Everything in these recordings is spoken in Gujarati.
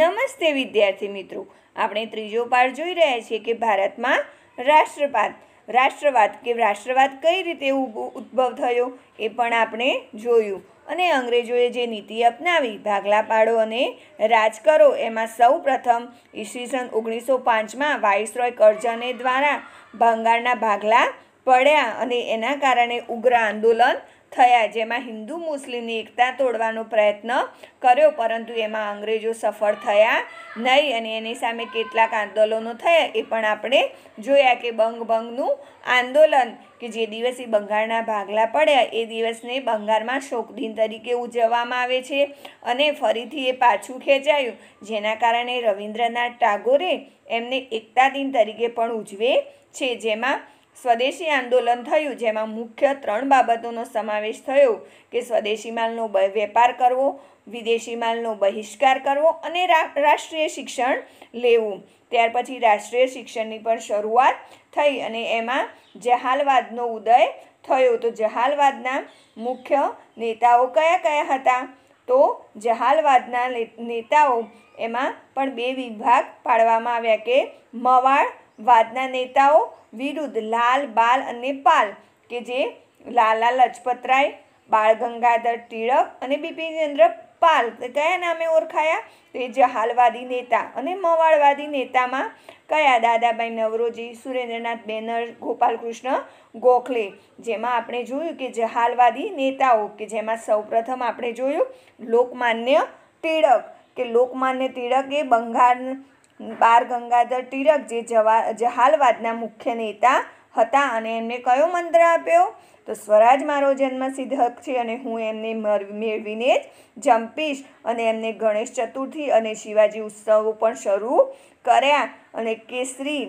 નમસ્તે વિદ્યાર્થી મિત્રો આપણે ત્રીજો પાઠ જોઈ રહ્યા છીએ કે ભારતમાં રાષ્ટ્રવાદ રાષ્ટ્રવાદ કે રાષ્ટ્રવાદ કઈ રીતે ઉદ્ભવ થયો એ પણ આપણે જોયું અને અંગ્રેજોએ જે નીતિ અપનાવી ભાગલા પાડો અને રાજ કરો એમાં સૌ પ્રથમ ઈસવીસન ઓગણીસો પાંચમાં વાઇસરોય કરજને દ્વારા બંગાળના ભાગલા પડ્યા અને એના કારણે ઉગ્ર આંદોલન થયા જેમાં હિન્દુ મુસ્લિમની એકતા તોડવાનો પ્રયત્ન કર્યો પરંતુ એમાં અંગ્રેજો સફળ થયા નહીં અને એની સામે કેટલાક આંદોલનો થયા એ પણ આપણે જોયા કે બંગ બંગનું આંદોલન કે જે દિવસે બંગાળના ભાગલા પડ્યા એ દિવસને બંગાળમાં શોક દિન તરીકે ઉજવવામાં આવે છે અને ફરીથી એ પાછું ખેંચાયું જેના કારણે રવિન્દ્રનાથ ટાગોરે એમને એકતા દિન તરીકે પણ ઉજવે છે જેમાં સ્વદેશી આંદોલન થયું જેમાં મુખ્ય ત્રણ બાબતોનો સમાવેશ થયો કે સ્વદેશી માલનો વેપાર કરવો વિદેશી માલનો બહિષ્કાર કરવો અને રાષ્ટ્રીય શિક્ષણ લેવું ત્યાર પછી રાષ્ટ્રીય શિક્ષણની પણ શરૂઆત થઈ અને એમાં જહાલવાદનો ઉદય થયો તો જહાલવાદના મુખ્ય નેતાઓ કયા કયા હતા તો જહાલવાદના નેતાઓ એમાં પણ બે વિભાગ પાડવામાં આવ્યા કે મવાળ વાદના નેતાઓ વિરુદ્ધ લાલ બાલ અને પાલ કે જે લાલા લજપત રાય બાળ ગંગાધર તિળક અને બિપિનચંદ્ર પાલ કયા નામે ઓળખાયા તે જહાલવાદી નેતા અને મવાળવાદી નેતામાં કયા દાદાભાઈ નવરોજી સુરેન્દ્રનાથ બેનર ગોપાલકૃષ્ણ ગોખલે જેમાં આપણે જોયું કે જહાલવાદી નેતાઓ કે જેમાં સૌપ્રથમ આપણે જોયું લોકમાન્ય તિળક કે લોકમાન્ય તિળક એ બંગાળ બાર ગંગાધર ટિળક જે જવા જહાલવાદના મુખ્ય નેતા હતા અને એમને કયો મંત્ર આપ્યો તો સ્વરાજ મારો જન્મસિદ્ધ હક છે અને હું એમને મેળવીને જ જંપીશ અને એમને ગણેશ ચતુર્થી અને શિવાજી ઉત્સવો પણ શરૂ કર્યા અને કેસરી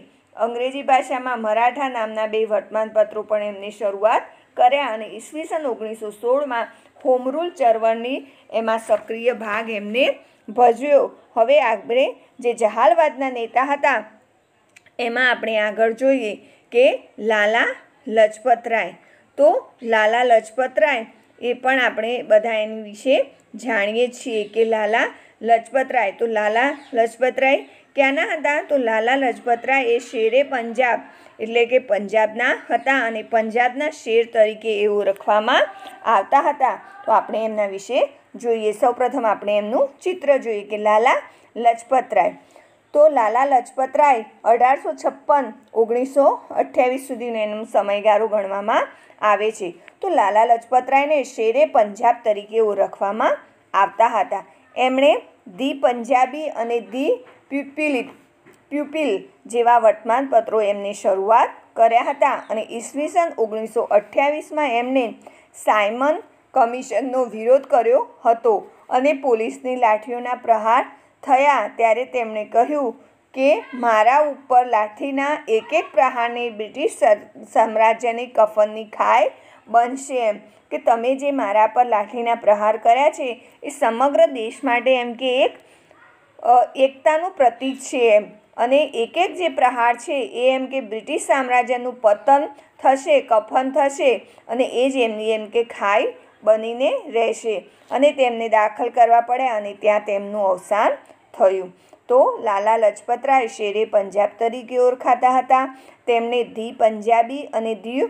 અંગ્રેજી ભાષામાં મરાઠા નામના બે વર્તમાનપત્રો પણ એમને શરૂઆત કર્યા અને ઈસવીસન ઓગણીસો સોળમાં હોમરૂલ ચળવળની એમાં સક્રિય ભાગ એમને ભજવ્યો હવે આપણે જે જહાલવાદના નેતા હતા એમાં આપણે આગળ જોઈએ કે લાલા લજપતરાય તો લાલા લજપતરાય એ પણ આપણે બધા એની વિશે જાણીએ છીએ કે લાલા લજપતરાય તો લાલા લજપતરાય ક્યાંના હતા તો લાલા લજપતરાય એ શેરે પંજાબ એટલે કે પંજાબના હતા અને પંજાબના શેર તરીકે એ ઓળખવામાં આવતા હતા તો આપણે એમના વિશે જોઈએ સૌપ્રથમ આપણે એમનું ચિત્ર જોઈએ કે લાલા લજપતરાય તો લાલા લજપતરાય અઢારસો છપ્પન ઓગણીસો અઠ્યાવીસ સુધીનો એનો સમયગાળો ગણવામાં આવે છે તો લાલા લજપતરાયને શેરે પંજાબ તરીકે ઓળખવામાં આવતા હતા એમણે ધી પંજાબી અને ધી પ્યુપિલ પ્યુપિલ જેવા વર્તમાનપત્રો એમને શરૂઆત કર્યા હતા અને ઈસવીસન ઓગણીસો અઠ્યાવીસમાં એમને સાયમન કમિશનનો વિરોધ કર્યો હતો અને પોલીસની લાઠીઓના પ્રહાર થયા ત્યારે તેમણે કહ્યું કે મારા ઉપર લાઠીના એક એક પ્રહારને બ્રિટિશ સામ્રાજ્યની કફનની ખાય બનશે એમ કે તમે જે મારા પર લાઠીના પ્રહાર કર્યા છે એ સમગ્ર દેશ માટે એમ કે એક એકતાનું પ્રતીક છે એમ અને એક એક જે પ્રહાર છે એ એમ કે બ્રિટિશ સામ્રાજ્યનું પતન થશે કફન થશે અને એ જ એમની એમ કે ખાય બનીને રહેશે અને તેમને દાખલ કરવા પડ્યા અને ત્યાં તેમનું અવસાન થયું તો લાલા લજપતરાય શેરે પંજાબ તરીકે ઓળખાતા હતા તેમણે ધી પંજાબી અને ધી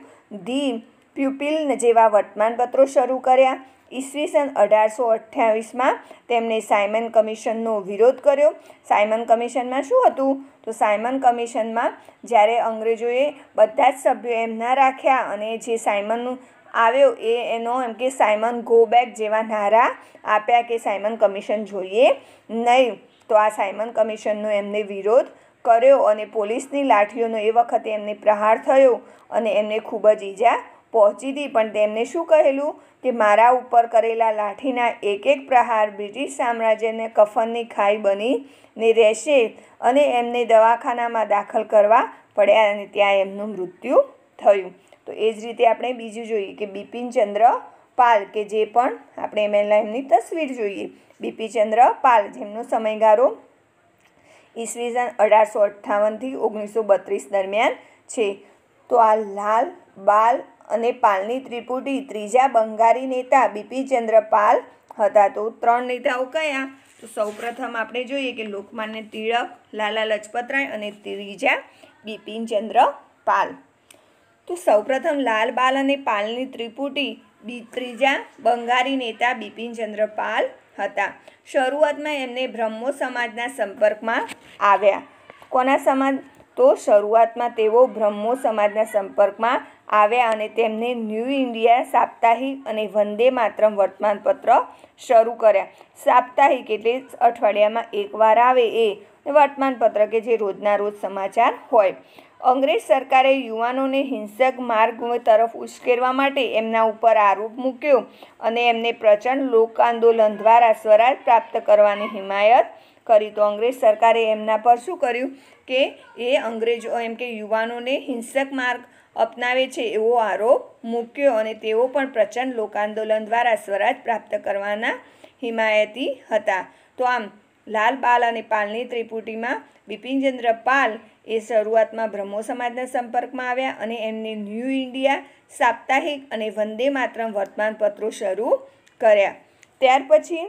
ધી પ્યુપિલ જેવા વર્તમાનપત્રો શરૂ કર્યા ઈસવીસન અઢારસો અઠ્યાવીસમાં તેમણે સાયમન કમિશનનો વિરોધ કર્યો સાયમન કમિશનમાં શું હતું તો સાયમન કમિશનમાં જ્યારે અંગ્રેજોએ બધા જ સભ્યો એમના રાખ્યા અને જે સાયમન આવ્યો એ એનો એમ કે સાયમન ગો બેક જેવા નારા આપ્યા કે સાયમન કમિશન જોઈએ નહીં તો આ સાયમન કમિશનનો એમને વિરોધ કર્યો અને પોલીસની લાઠીઓનો એ વખતે એમને પ્રહાર થયો અને એમને ખૂબ જ ઈજા પહોંચી દી પણ તેમણે શું કહેલું કે મારા ઉપર કરેલા લાઠીના એક એક પ્રહાર બ્રિટિશ સામ્રાજ્યને કફનની ખાઈ બની ને રહેશે અને એમને દવાખાનામાં દાખલ કરવા પડ્યા અને ત્યાં એમનું મૃત્યુ થયું તો એ જ રીતે આપણે બીજું જોઈએ કે બિપિનચંદ્ર પાલ કે જે પણ આપણે એમાં એમની તસવીર જોઈએ બિપિનચંદ્ર પાલ જેમનો સમયગાળો ઈસવીસન અઢારસો અઠ્ઠાવનથી ઓગણીસો બત્રીસ દરમિયાન છે તો આ લાલ બાલ અને પાલની ત્રિપુટી ત્રીજા બંગાળી નેતા બિપિનચંદ્ર પાલ હતા તો ત્રણ નેતાઓ કયા તો સૌપ્રથમ આપણે જોઈએ કે લોકમાન્ય તિળક લાલા લજપતરાય અને ત્રીજા બિપિનચંદ્ર પાલ તો સૌપ્રથમ લાલબાલ અને પાલની ત્રિપુટી ત્રીજા બંગાળી નેતા બિપિનચંદ્ર પાલ હતા શરૂઆતમાં એમને બ્રહ્મો સમાજના સંપર્કમાં આવ્યા કોના સમાજ તો શરૂઆતમાં તેઓ બ્રહ્મો સમાજના સંપર્કમાં આવ્યા અને તેમને ન્યૂ ઇન્ડિયા સાપ્તાહિક અને વંદે માત્રમ વર્તમાનપત્ર શરૂ કર્યા સાપ્તાહિક એટલે અઠવાડિયામાં એકવાર આવે એ વર્તમાનપત્ર કે જે રોજના રોજ સમાચાર હોય અંગ્રેજ સરકારે યુવાનોને હિંસક માર્ગ તરફ ઉશ્કેરવા માટે એમના ઉપર આરોપ મૂક્યો અને એમને પ્રચંડ લોક આંદોલન દ્વારા સ્વરાજ પ્રાપ્ત કરવાની હિમાયત કરી તો અંગ્રેજ સરકારે એમના પર શું કર્યું કે એ અંગ્રેજો એમ કે યુવાનોને હિંસક માર્ગ અપનાવે છે એવો આરોપ મૂક્યો અને તેઓ પણ પ્રચંડ લોકાંદોલન દ્વારા સ્વરાજ પ્રાપ્ત કરવાના હિમાયતી હતા તો આમ લાલ પાલ અને પાલની ત્રિપુટીમાં બિપિનચંદ્ર પાલ એ શરૂઆતમાં બ્રહ્મો સમાજના સંપર્કમાં આવ્યા અને એમને ન્યૂ ઇન્ડિયા સાપ્તાહિક અને વંદે માતરમ વર્તમાનપત્રો શરૂ કર્યા ત્યાર પછી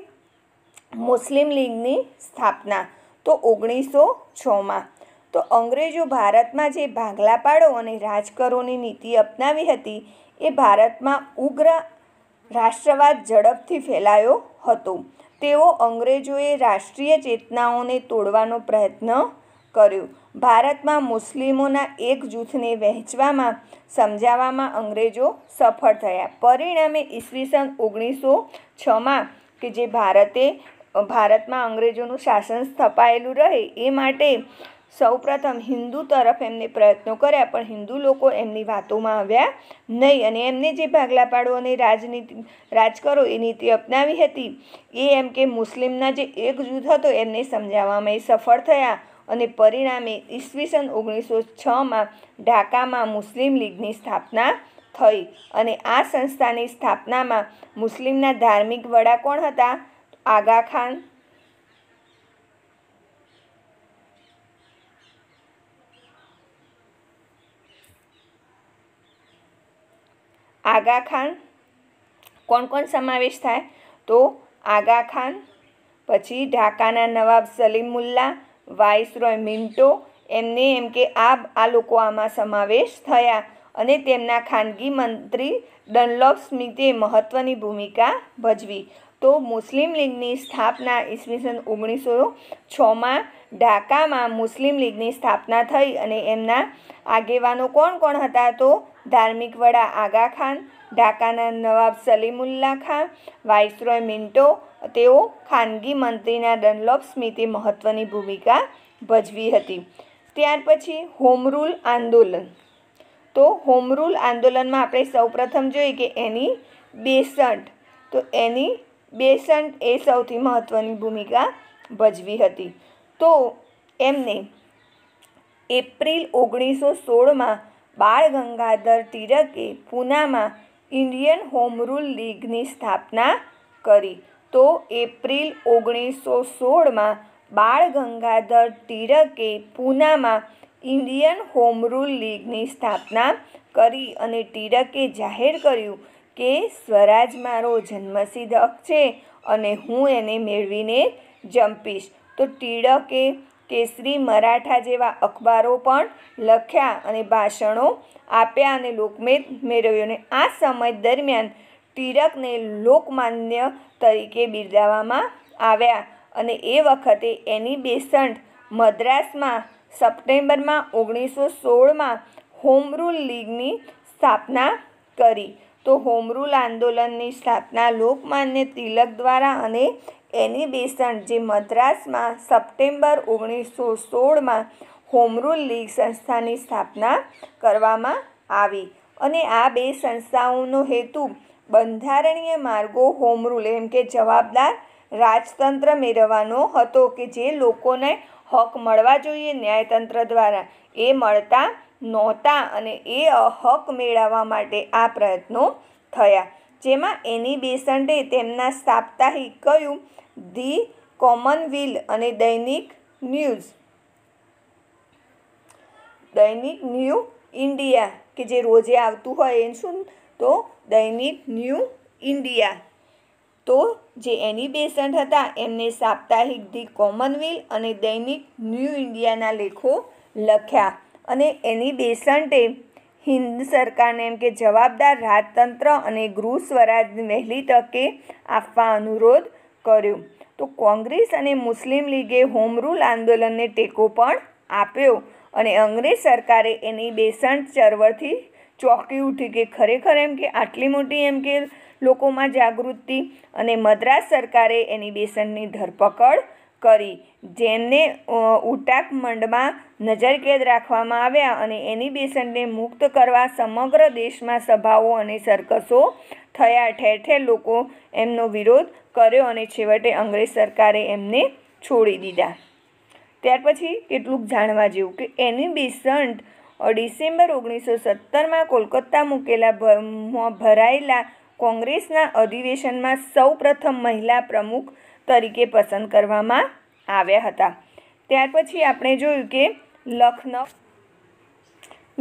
મુસ્લિમ લીગની સ્થાપના તો ઓગણીસો છમાં તો અંગ્રેજો ભારતમાં જે ભાગલા પાડો અને રાજકરોની નીતિ અપનાવી હતી એ ભારતમાં ઉગ્ર રાષ્ટ્રવાદ ઝડપથી ફેલાયો હતો તેઓ અંગ્રેજોએ રાષ્ટ્રીય ચેતનાઓને તોડવાનો પ્રયત્ન કર્યો ભારતમાં મુસ્લિમોના એક જૂથને વહેંચવામાં સમજાવવામાં અંગ્રેજો સફળ થયા પરિણામે ઈસવીસન ઓગણીસો છમાં કે જે ભારતે ભારતમાં અંગ્રેજોનું શાસન સ્થપાયેલું રહે એ માટે સૌપ્રથમ હિન્દુ તરફ એમને પ્રયત્નો કર્યા પણ હિન્દુ લોકો એમની વાતોમાં આવ્યા નહીં અને એમને જે ભાગલા પાડો અને રાજનીતિ રાજ કરો એ નીતિ અપનાવી હતી એ એમ કે મુસ્લિમના જે એક જૂથ હતો એમને સમજાવવામાં એ સફળ થયા અને પરિણામે ઈસવીસન ઓગણીસો છમાં ઢાકામાં મુસ્લિમ લીગની સ્થાપના થઈ અને આ સંસ્થાની સ્થાપનામાં મુસ્લિમના ધાર્મિક વડા કોણ હતા આગા ખાન આગા ખાન કોણ કોણ સમાવેશ થાય તો આગા ખાન પછી ઢાકાના Nawab Salimullah viceroy Minto એમને એમ કે આ આ લોકો આમાં સમાવેશ થયા અને તેમના ખાનગી મંત્રી ડનલોપ સ્મિથે મહત્ત્વની ભૂમિકા ભજવી તો મુસ્લિમ લીગની સ્થાપના ઈસવીસન ઓગણીસો છમાં ઢાકામાં મુસ્લિમ લીગની સ્થાપના થઈ અને એમના આગેવાનો કોણ કોણ હતા તો ધાર્મિક વડા આગા ખાન ઢાકાના નવાબ સલીમુલ્લા ખાન વાઇસરોય મિન્ટો તેઓ ખાનગી મંત્રીના ડનલોપ સ્મિતે મહત્ત્વની ભૂમિકા ભજવી હતી ત્યાર પછી હોમરૂલ આંદોલન તો હોમરૂલ આંદોલનમાં આપણે સૌપ્રથમ જોઈએ કે એની બેસંટ તો એની બેસંટ એ સૌથી મહત્ત્વની ભૂમિકા ભજવી હતી તો એમને એપ્રિલ ઓગણીસો સોળમાં બાળ ગંગાધર તિરકે પૂનામાં ઇન્ડિયન હોમ રૂલ લીગની સ્થાપના કરી તો એપ્રિલ ઓગણીસો સોળમાં બાળ ગંગાધર ટિળકે પૂનામાં ઇન્ડિયન હોમ રૂલ લીગની સ્થાપના કરી અને ટિળકે જાહેર કર્યું કે સ્વરાજ મારો જન્મસિદ્ધ હક છે અને હું એને મેળવીને જંપીશ તો ટિળકે કેસરી મરાઠા જેવા અખબારો પણ લખ્યા અને ભાષણો આપ્યા અને લોકમેદ મેળવ્યો અને આ સમય દરમિયાન ટિળકને લોકમાન્ય તરીકે બિરદાવવામાં આવ્યા અને એ વખતે એની બેસન્ટ મદ્રાસમાં સપ્ટેમ્બરમાં ઓગણીસો સોળમાં હોમરૂલ લીગની સ્થાપના કરી તો હોમરૂલ આંદોલનની સ્થાપના લોકમાન્ય તિલક દ્વારા અને એની બેસન્ટ જે મદ્રાસમાં સપ્ટેમ્બર ઓગણીસો સોળમાં હોમરૂલ લીગ સંસ્થાની સ્થાપના કરવામાં આવી અને આ બે સંસ્થાઓનો હેતુ બંધારણીય માર્ગો હોમરૂલ એમ કે જવાબદાર રાજતંત્ર મેળવવાનો હતો કે જે લોકોને હક મળવા જોઈએ ન્યાયતંત્ર દ્વારા એ મળતા નહોતા અને એ હક મેળવવા માટે આ પ્રયત્નો થયા જેમાં એની બેસન્ટે તેમના સાપ્તાહિક કયું ધી કોમનવેલ અને દૈનિક ન્યૂઝ દૈનિક ન્યૂ ઇન્ડિયા કે જે રોજે આવતું હોય એ શું તો દૈનિક ન્યૂ ઇન્ડિયા તો જે એની બેસન્ટ હતા એમને સાપ્તાહિક ધી કોમનવેલ અને દૈનિક ન્યૂ ઇન્ડિયાના લેખો લખ્યા અને એની બેસન્ટે હિન્દ સરકારને એમ કે જવાબદાર રાજતંત્ર અને ગૃહ સ્વરાજ વહેલી તકે આપવા અનુરોધ કર્યો તો કોંગ્રેસ અને મુસ્લિમ લીગે હોમરૂલ આંદોલનને ટેકો પણ આપ્યો અને અંગ્રેજ સરકારે એની બેસણ ચળવળથી ચોંકી ઉઠી કે ખરેખર એમ કે આટલી મોટી એમ કે લોકોમાં જાગૃતિ અને મદ્રાસ સરકારે એની બેસણની ધરપકડ કરી જેમને ઉટાક મંડમાં નજરકેદ રાખવામાં આવ્યા અને એનિબેશનને મુક્ત કરવા સમગ્ર દેશમાં સભાઓ અને સરકસો થયા ઠેર ઠેર લોકો એમનો વિરોધ કર્યો અને છેવટે અંગ્રેજ સરકારે એમને છોડી દીધા ત્યાર પછી કેટલુંક જાણવા જેવું કે એનિબેસન્ટ ડિસેમ્બર ઓગણીસો સત્તરમાં કોલકાતા મૂકેલા ભરાયેલા કોંગ્રેસના અધિવેશનમાં સૌ પ્રથમ મહિલા પ્રમુખ તરીકે પસંદ કરવામાં આવ્યા હતા ત્યાર પછી આપણે જોયું કે લખનૌ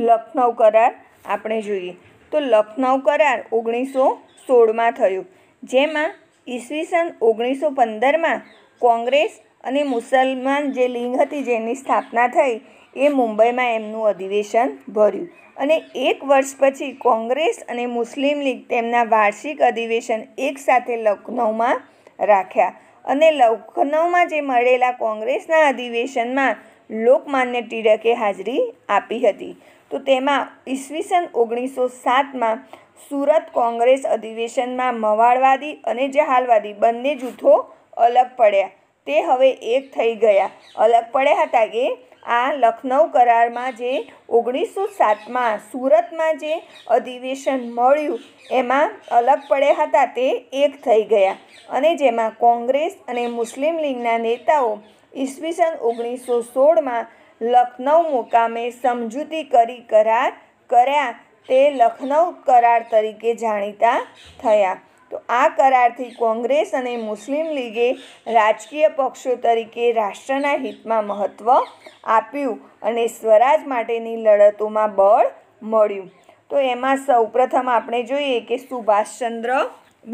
લખનૌ કરાર આપણે જોઈએ તો લખનઉ કરાર ઓગણીસો સોળમાં થયો જેમાં ઈસવીસન ઓગણીસો પંદરમાં કોંગ્રેસ અને મુસલમાન જે લીગ હતી જેની સ્થાપના થઈ એ મુંબઈમાં એમનું અધિવેશન ભર્યું અને એક વર્ષ પછી કોંગ્રેસ અને મુસ્લિમ લીગ તેમના વાર્ષિક અધિવેશન એકસાથે લખનૌમાં રાખ્યા અને લખનૌમાં જે મળેલા કોંગ્રેસના અધિવેશનમાં લોકમાન્ય ટિળકે હાજરી આપી હતી તો તેમાં ઈસવીસન ઓગણીસો સાતમાં સુરત કોંગ્રેસ અધિવેશનમાં મવાળવાદી અને જહાલવાદી બંને જૂથો અલગ પડ્યા તે હવે એક થઈ ગયા અલગ પડ્યા હતા કે આ લખનૌ કરારમાં જે ઓગણીસો સાતમાં સુરતમાં જે અધિવેશન મળ્યું એમાં અલગ પડ્યા હતા તે એક થઈ ગયા અને જેમાં કોંગ્રેસ અને મુસ્લિમ લીગના નેતાઓ ઈસવીસન ઓગણીસો સોળમાં લખનૌ મુકામે સમજૂતી કરી કરાર કર્યા તે લખનૌ કરાર તરીકે જાણીતા થયા તો આ કરારથી કોંગ્રેસ અને મુસ્લિમ લીગે રાજકીય પક્ષો તરીકે રાષ્ટ્રના હિતમાં મહત્ત્વ આપ્યું અને સ્વરાજ માટેની લડતોમાં બળ મળ્યું તો એમાં સૌપ્રથમ આપણે જોઈએ કે સુભાષચંદ્ર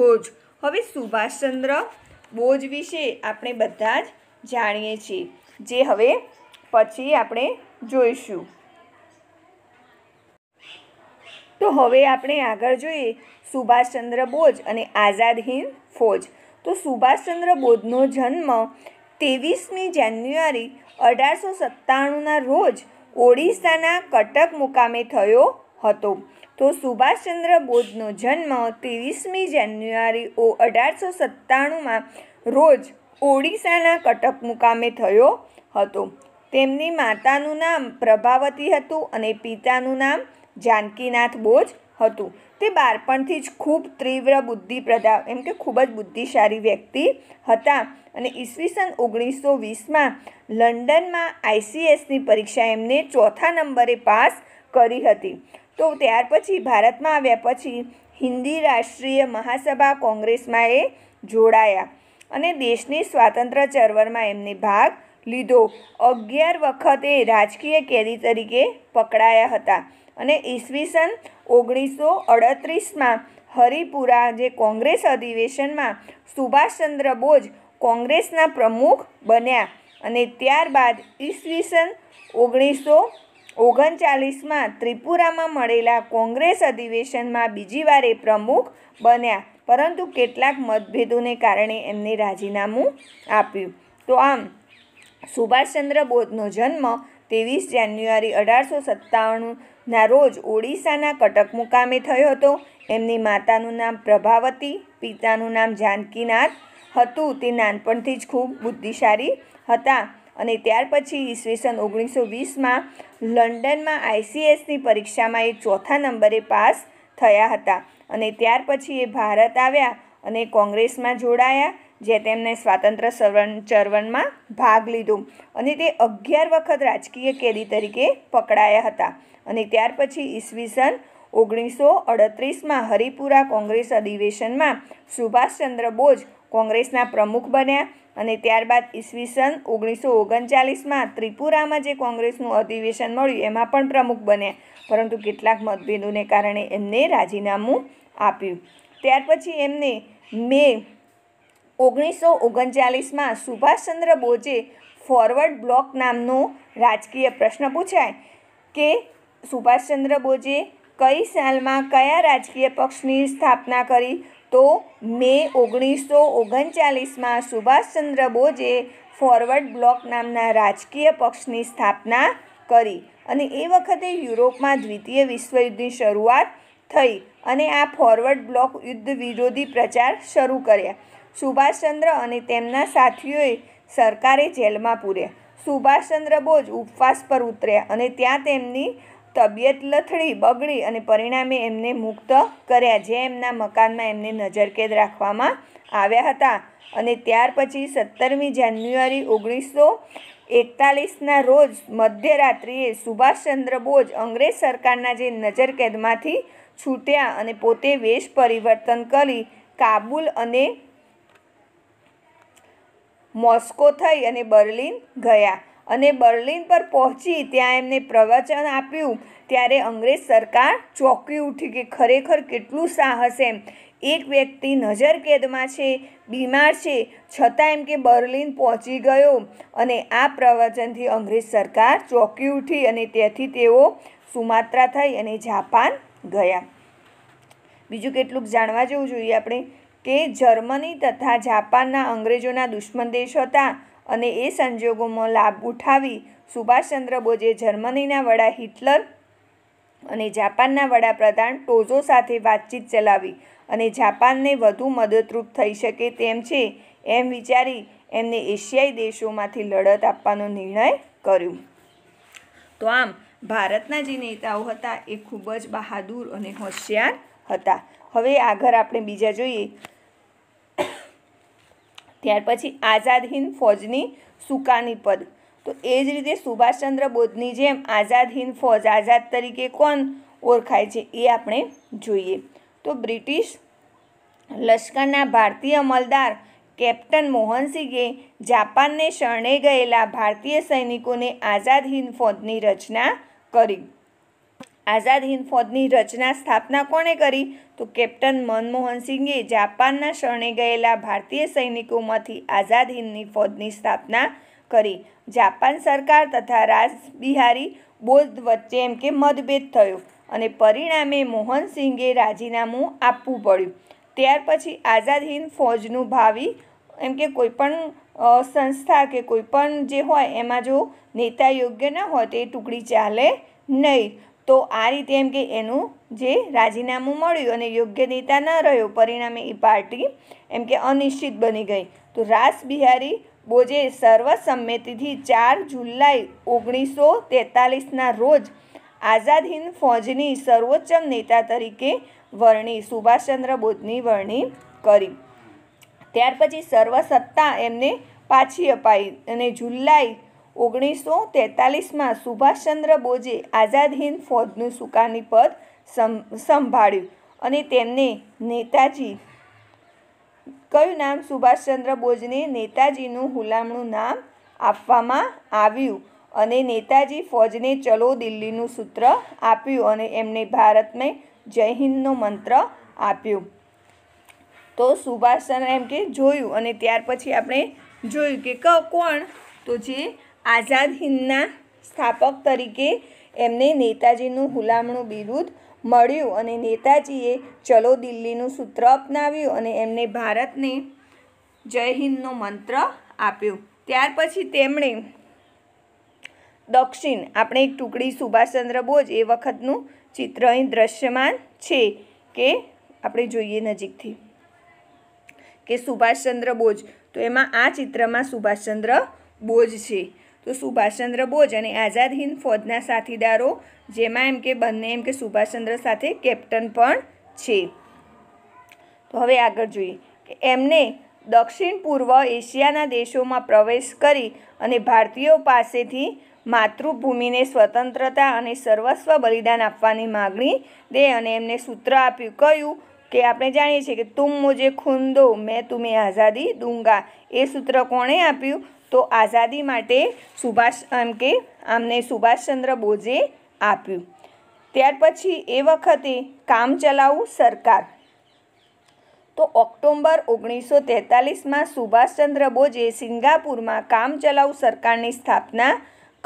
બોઝ હવે સુભાષચંદ્ર બોઝ વિશે આપણે બધા જ જાણીએ છીએ જે હવે પછી આપણે જોઈશું તો હવે આપણે આગળ જોઈએ સુભાષચંદ્ર બોઝ અને આઝાદ હિંદ ફોજ તો સુભાષચંદ્ર બોઝનો જન્મ ત્રેવીસમી જાન્યુઆરી અઢારસો સત્તાણુંના રોજ ઓડિશાના કટક મુકામે થયો હતો તો સુભાષચંદ્ર બોઝનો જન્મ ત્રેવીસમી જાન્યુઆરી ઓ અઢારસો સત્તાણુંમાં રોજ ઓડિશાના કટક મુકામે થયો હતો તેમની માતાનું નામ પ્રભાવતી હતું અને પિતાનું નામ જાનકીનાથ બોઝ હતું તે બાળપણથી જ ખૂબ તીવ્ર બુદ્ધિ પ્રદાન એમ કે ખૂબ જ બુદ્ધિશાળી વ્યક્તિ હતા અને ઈસવીસન ઓગણીસો વીસમાં લંડનમાં આઈસીએસની પરીક્ષા એમને ચોથા નંબરે પાસ કરી હતી તો ત્યાર પછી ભારતમાં આવ્યા પછી હિન્દી રાષ્ટ્રીય મહાસભા કોંગ્રેસમાં એ જોડાયા અને દેશની સ્વાતંત્ર્ય ચળવળમાં એમને ભાગ લીધો અગિયાર વખતે રાજકીય કેદી તરીકે પકડાયા હતા અને ઈસવીસન ઓગણીસો અડત્રીસમાં હરિપુરા જે કોંગ્રેસ અધિવેશનમાં સુભાષચંદ્ર બોઝ કોંગ્રેસના પ્રમુખ બન્યા અને ત્યારબાદ ઈસવીસન ઓગણીસો ઓગણચાલીસમાં ત્રિપુરામાં મળેલા કોંગ્રેસ અધિવેશનમાં બીજી વાર એ પ્રમુખ બન્યા પરંતુ કેટલાક મતભેદોને કારણે એમને રાજીનામું આપ્યું તો આમ સુભાષચંદ્ર બોઝનો જન્મ ત્રેવીસ જાન્યુઆરી અઢારસો સત્તાણું ના રોજ ઓડિશાના કટક મુકામે થયો હતો એમની માતાનું નામ પ્રભાવતી પિતાનું નામ જાનકીનાથ હતું તે નાનપણથી જ ખૂબ બુદ્ધિશાળી હતા અને ત્યાર પછી ઈસવીસન ઓગણીસો વીસમાં લંડનમાં આઈસીએસની પરીક્ષામાં એ ચોથા નંબરે પાસ થયા હતા અને ત્યાર પછી એ ભારત આવ્યા અને કોંગ્રેસમાં જોડાયા જે તેમણે સ્વાતંત્ર્ય સવરણ ચરવણમાં ભાગ લીધો અને તે અગિયાર વખત રાજકીય કેદી તરીકે પકડાયા હતા અને ત્યાર પછી ઈસવીસન ઓગણીસો અડત્રીસમાં હરિપુરા કોંગ્રેસ અધિવેશનમાં સુભાષચંદ્ર બોઝ કોંગ્રેસના પ્રમુખ બન્યા અને ત્યારબાદ ઈસવીસન ઓગણીસો ઓગણચાલીસમાં ત્રિપુરામાં જે કોંગ્રેસનું અધિવેશન મળ્યું એમાં પણ પ્રમુખ બન્યા પરંતુ કેટલાક મતભેદોને કારણે એમને રાજીનામું આપ્યું ત્યાર પછી એમને મે ઓગણીસો ઓગણચાલીસમાં સુભાષચંદ્ર બોઝે ફોરવર્ડ બ્લોક નામનો રાજકીય પ્રશ્ન પૂછાય કે સુભાષચંદ્ર બોઝે કઈ સાલમાં કયા રાજકીય પક્ષની સ્થાપના કરી તો મે ઓગણીસો ઓગણચાલીસમાં સુભાષચંદ્ર બોઝે ફોરવર્ડ બ્લોક નામના રાજકીય પક્ષની સ્થાપના કરી અને એ વખતે યુરોપમાં દ્વિતીય વિશ્વયુદ્ધની શરૂઆત થઈ અને આ ફોરવર્ડ બ્લોક યુદ્ધ વિરોધી પ્રચાર શરૂ કર્યા સુભાષચંદ્ર અને તેમના સાથીઓએ સરકારે જેલમાં પૂર્યા સુભાષચંદ્ર બોઝ ઉપવાસ પર ઉતર્યા અને ત્યાં તેમની તબિયત લથડી બગડી અને પરિણામે એમને મુક્ત કર્યા જે એમના મકાનમાં એમને નજરકેદ રાખવામાં આવ્યા હતા અને ત્યાર પછી સત્તરમી જાન્યુઆરી ઓગણીસો એકતાલીસના રોજ મધ્યરાત્રિએ સુભાષચંદ્ર બોઝ અંગ્રેજ સરકારના જે નજરકેદમાંથી છૂટ્યા અને પોતે વેશ પરિવર્તન કરી કાબુલ અને મોસ્કો થઈ અને બર્લિન ગયા અને બર્લિન પર પહોંચી ત્યાં એમને પ્રવચન આપ્યું ત્યારે અંગ્રેજ સરકાર ચોંકી ઉઠી કે ખરેખર કેટલું સાહસ એમ એક વ્યક્તિ નજર કેદમાં છે બીમાર છે છતાં એમ કે બર્લિન પહોંચી ગયો અને આ પ્રવચનથી અંગ્રેજ સરકાર ચોંકી ઉઠી અને તેથી તેઓ સુમાત્રા થઈ અને જાપાન ગયા બીજું કેટલુંક જાણવા જેવું જોઈએ આપણે કે જર્મની તથા જાપાનના અંગ્રેજોના દુશ્મન દેશ હતા અને એ સંજોગોમાં લાભ ઉઠાવી સુભાષચંદ્ર બોઝે જર્મનીના વડા હિટલર અને જાપાનના વડાપ્રધાન ટોઝો સાથે વાતચીત ચલાવી અને જાપાનને વધુ મદદરૂપ થઈ શકે તેમ છે એમ વિચારી એમને એશિયાઈ દેશોમાંથી લડત આપવાનો નિર્ણય કર્યો તો આમ ભારતના જે નેતાઓ હતા એ ખૂબ જ બહાદુર અને હોશિયાર હતા હવે આગળ આપણે બીજા જોઈએ ત્યાર પછી આઝાદ હિન્દ ફોજની સુકાની પદ તો એ જ રીતે સુભાષચંદ્ર બોઝની જેમ આઝાદ હિન્દ ફોજ આઝાદ તરીકે કોણ ઓળખાય છે એ આપણે જોઈએ તો બ્રિટિશ લશ્કરના ભારતીય અમલદાર કેપ્ટન મોહનસિંહે જાપાનને શરણે ગયેલા ભારતીય સૈનિકોને આઝાદ હિન્દ ફોજની રચના કરી આઝાદ હિન્દ ફોજની રચના સ્થાપના કોણે કરી તો કેપ્ટન મનમોહન સિંઘે જાપાનના શરણે ગયેલા ભારતીય સૈનિકોમાંથી આઝાદ હિંદની ફોજની સ્થાપના કરી જાપાન સરકાર તથા રાજબિહારી બોધ વચ્ચે એમ કે મતભેદ થયો અને પરિણામે મોહનસિંઘે રાજીનામું આપવું પડ્યું ત્યાર પછી આઝાદ હિંદ ફોજનું ભાવિ એમ કે કોઈપણ સંસ્થા કે કોઈપણ જે હોય એમાં જો નેતા યોગ્ય ન હોય તે ટુકડી ચાલે નહીં તો આ રીતે એમ કે એનું જે રાજીનામું મળ્યું અને યોગ્ય નેતા ન રહ્યો પરિણામે એ પાર્ટી એમ કે અનિશ્ચિત બની ગઈ તો રાસબિહારી બોજે સર્વસંમતિથી ચાર જુલાઈ ઓગણીસો તેતાલીસના રોજ આઝાદ હિન્દ ફોજની સર્વોચ્ચમ નેતા તરીકે વરણી સુભાષચંદ્ર બોઝની વરણી કરી ત્યાર પછી સર્વસત્તા એમને પાછી અપાઈ અને જુલાઈ ઓગણીસો તેતાલીસમાં સુભાષચંદ્ર બોઝે આઝાદ હિન્દ ફોજનું સુકાની પદ સંભાળ્યું અને તેમને નેતાજી કયું નામ સુભાષચંદ્ર બોઝને નેતાજીનું હુલામણું નામ આપવામાં આવ્યું અને નેતાજી ફોજને ચલો દિલ્હીનું સૂત્ર આપ્યું અને એમને ભારતને જય હિન્દનો મંત્ર આપ્યો તો સુભાષચંદ્ર એમ કે જોયું અને ત્યાર પછી આપણે જોયું કે કોણ તો જે આઝાદ હિંદના સ્થાપક તરીકે એમને નેતાજીનું હુલામણું બિરુદ મળ્યું અને નેતાજીએ ચલો દિલ્હીનું સૂત્ર અપનાવ્યું અને એમને ભારતને જય હિંદનો મંત્ર આપ્યો ત્યાર પછી તેમણે દક્ષિણ આપણે એક ટુકડી સુભાષચંદ્ર બોઝ એ વખતનું ચિત્ર અહીં દ્રશ્યમાન છે કે આપણે જોઈએ નજીકથી કે સુભાષચંદ્ર બોઝ તો એમાં આ ચિત્રમાં સુભાષચંદ્ર બોઝ છે તો સુભાષચંદ્ર બોઝ અને આઝાદ હિંદ ફોજના સાથીદારો જેમાં એમ કે બંને એમ કે સુભાષચંદ્ર સાથે કેપ્ટન પણ છે તો હવે આગળ જોઈએ એમને દક્ષિણ પૂર્વ એશિયાના દેશોમાં પ્રવેશ કરી અને ભારતીયો પાસેથી માતૃભૂમિને સ્વતંત્રતા અને સર્વસ્વ બલિદાન આપવાની માગણી દે અને એમને સૂત્ર આપ્યું કહ્યું કે આપણે જાણીએ છીએ કે તુમ મુજે ખૂન દો મેં તુમે આઝાદી દુંગા એ સૂત્ર કોણે આપ્યું તો આઝાદી માટે સુભાષ એમ કે આમને સુભાષચંદ્ર બોઝે આપ્યું ત્યાર પછી એ વખતે કામચલાઉ સરકાર તો ઓક્ટોમ્બર ઓગણીસો તેતાલીસમાં સુભાષચંદ્ર બોઝે સિંગાપુરમાં કામચલાઉ સરકારની સ્થાપના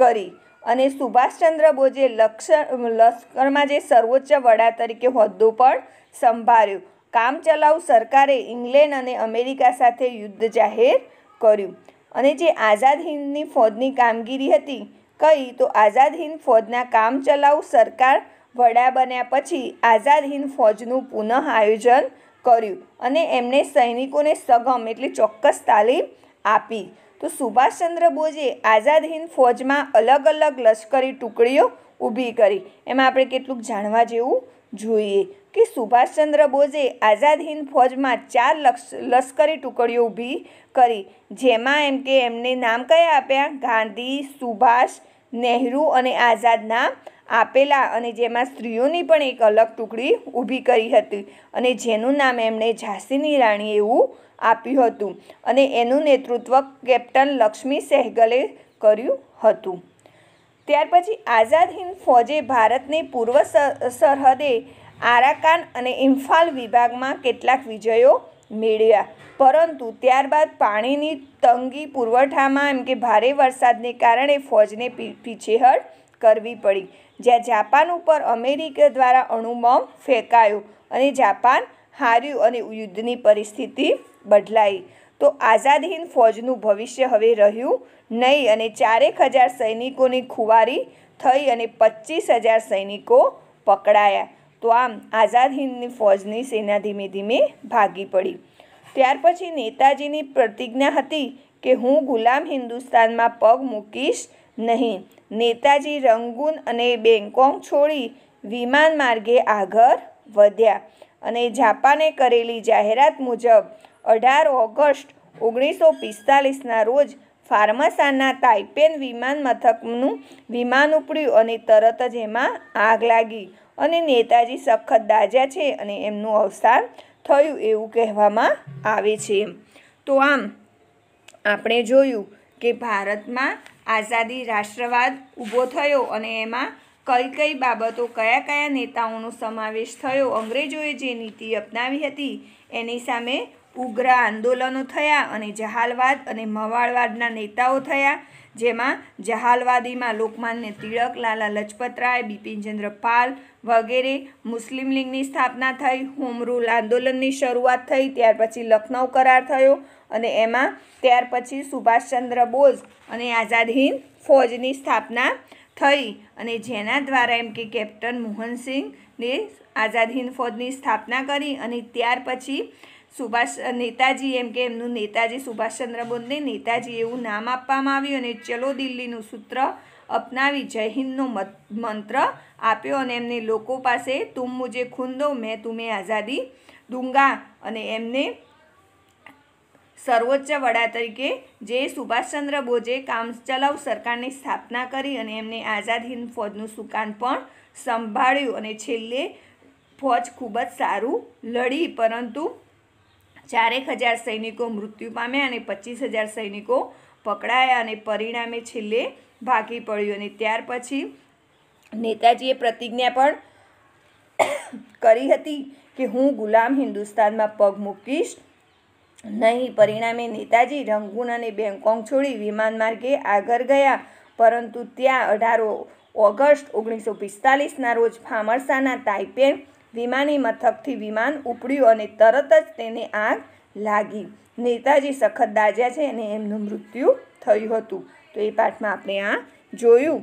કરી અને સુભાષચંદ્ર બોઝે લક્ષ લશ્કરમાં જે સર્વોચ્ચ વડા તરીકે હોદ્દો પણ સંભાળ્યો કામચલાઉ સરકારે ઇંગ્લેન્ડ અને અમેરિકા સાથે યુદ્ધ જાહેર કર્યું અને જે આઝાદ હિંદની ફોજની કામગીરી હતી કહી તો આઝાદ હિંદ ફોજના કામચલાઉ સરકાર વડા બન્યા પછી આઝાદ હિંદ ફોજનું પુનઃ આયોજન કર્યું અને એમણે સૈનિકોને સગમ એટલે ચોક્કસ તાલીમ આપી તો સુભાષચંદ્ર બોઝે આઝાદ હિંદ ફોજમાં અલગ અલગ લશ્કરી ટુકડીઓ ઊભી કરી એમાં આપણે કેટલુંક જાણવા જેવું જોઈએ કે સુભાષચંદ્ર બોઝે આઝાદ હિન્દ ફોજમાં ચાર લશ્કરી ટુકડીઓ ઊભી કરી જેમાં એમ કે એમને નામ કયા આપ્યા ગાંધી સુભાષ નહેરુ અને આઝાદ નામ આપેલા અને જેમાં સ્ત્રીઓની પણ એક અલગ ટુકડી ઊભી કરી હતી અને જેનું નામ એમણે ઝાંસીની રાણી એવું આપ્યું હતું અને એનું નેતૃત્વ કેપ્ટન લક્ષ્મી સહેગલે કર્યું હતું ત્યાર પછી આઝાદ હિન્દ ફોજે ભારતની પૂર્વ સરહદે આરાકાન અને ઇમ્ફાલ વિભાગમાં કેટલાક વિજયો મેળવ્યા પરંતુ ત્યારબાદ પાણીની તંગી પુરવઠામાં એમ કે ભારે વરસાદને કારણે ફોજને પીછેહટ કરવી પડી જ્યાં જાપાન ઉપર અમેરિકા દ્વારા અણુબોમ્બ ફેંકાયો અને જાપાન હાર્યું અને યુદ્ધની પરિસ્થિતિ બદલાઈ તો આઝાદ હિંદ ફોજનું ભવિષ્ય હવે રહ્યું નહીં અને ચારેક હજાર સૈનિકોની ખુવારી થઈ અને પચીસ હજાર સૈનિકો પકડાયા તો આમ આઝાદ હિંદની ફોજની સેના ધીમે ધીમે ભાગી પડી ત્યાર પછી નેતાજીની પ્રતિજ્ઞા હતી કે હું ગુલામ હિન્દુસ્તાનમાં પગ મૂકીશ નહીં નેતાજી રંગૂન અને બેંગકોક છોડી વિમાન માર્ગે આગળ વધ્યા અને જાપાને કરેલી જાહેરાત મુજબ અઢાર ઓગસ્ટ ઓગણીસો પિસ્તાલીસના રોજ ફાર્મસાના તાઇપેન વિમાન મથકનું વિમાન ઉપડ્યું અને તરત જ એમાં આગ લાગી અને નેતાજી સખત દાજ્યા છે અને એમનું અવસાન થયું એવું કહેવામાં આવે છે તો આમ આપણે જોયું કે ભારતમાં આઝાદી રાષ્ટ્રવાદ ઊભો થયો અને એમાં કઈ કઈ બાબતો કયા કયા નેતાઓનો સમાવેશ થયો અંગ્રેજોએ જે નીતિ અપનાવી હતી એની સામે ઉગ્ર આંદોલનો થયા અને જહાલવાદ અને મવાળવાદના નેતાઓ થયા જેમાં જહાલવાદીમાં લોકમાન્ય તિળક લાલા લજપતરાય બિપિનચંદ્ર પાલ વગેરે મુસ્લિમ લીગની સ્થાપના થઈ હોમ આંદોલનની શરૂઆત થઈ ત્યાર પછી લખનૌ કરાર થયો અને એમાં ત્યાર પછી સુભાષચંદ્ર બોઝ અને આઝાદ હિંદ ફોજની સ્થાપના થઈ અને જેના દ્વારા એમ કે કેપ્ટન મોહનસિંહને આઝાદ હિંદ ફોજની સ્થાપના કરી અને ત્યાર પછી સુભાષ નેતાજી એમ કે એમનું નેતાજી સુભાષચંદ્ર બોઝને નેતાજી એવું નામ આપવામાં આવ્યું અને ચલો દિલ્હીનું સૂત્ર અપનાવી જય હિંદનો મંત્ર આપ્યો અને એમને લોકો પાસે તુમ મુજે ખૂન દો મેં તુમે આઝાદી દુંગા અને એમને સર્વોચ્ચ વડા તરીકે જે સુભાષચંદ્ર બોઝે કામચલાઉ સરકારની સ્થાપના કરી અને એમને આઝાદ હિંદ ફોજનું સુકાન પણ સંભાળ્યું અને છેલ્લે ફોજ ખૂબ જ સારું લડી પરંતુ ચારેક હજાર સૈનિકો મૃત્યુ પામ્યા અને પચીસ હજાર સૈનિકો પકડાયા અને પરિણામે છેલ્લે ભાગી પડ્યું અને ત્યાર પછી નેતાજીએ પ્રતિજ્ઞા પણ કરી હતી કે હું ગુલામ હિન્દુસ્તાનમાં પગ મૂકીશ નહીં પરિણામે નેતાજી રંગૂન અને બેંગકોંગ છોડી વિમાન માર્ગે આગળ ગયા પરંતુ ત્યાં અઢારો ઓગસ્ટ ઓગણીસો પિસ્તાલીસના રોજ ફામરસાના તાઇપેન વિમાની મથકથી વિમાન ઉપડ્યું અને તરત જ તેને આગ લાગી નેતાજી સખત દાજ્યા છે અને એમનું મૃત્યુ થયું હતું તો એ પાઠમાં આપણે આ જોયું